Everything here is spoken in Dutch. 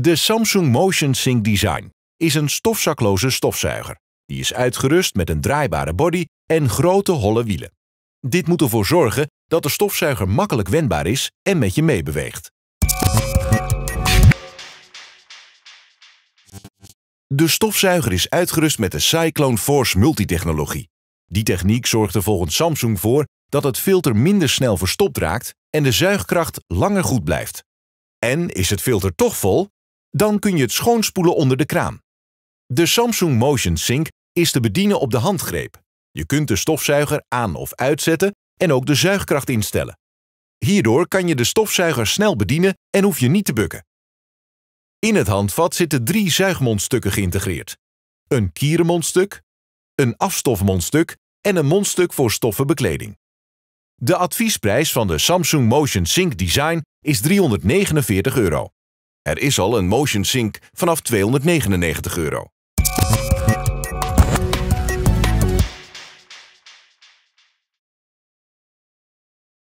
De Samsung Motion Sync Design is een stofzakloze stofzuiger. Die is uitgerust met een draaibare body en grote holle wielen. Dit moet ervoor zorgen dat de stofzuiger makkelijk wendbaar is en met je meebeweegt. De stofzuiger is uitgerust met de Cyclone Force multitechnologie. Die techniek zorgt er volgens Samsung voor dat het filter minder snel verstopt raakt en de zuigkracht langer goed blijft. En is het filter toch vol, dan kun je het schoonspoelen onder de kraan. De Samsung Motion Sync is te bedienen op de handgreep. Je kunt de stofzuiger aan- of uitzetten en ook de zuigkracht instellen. Hierdoor kan je de stofzuiger snel bedienen en hoef je niet te bukken. In het handvat zitten drie zuigmondstukken geïntegreerd. Een kierenmondstuk, een afstofmondstuk en een mondstuk voor stoffenbekleding. De adviesprijs van de Samsung Motion Sync Design is 349 euro. Er is al een motion sync vanaf 299 euro.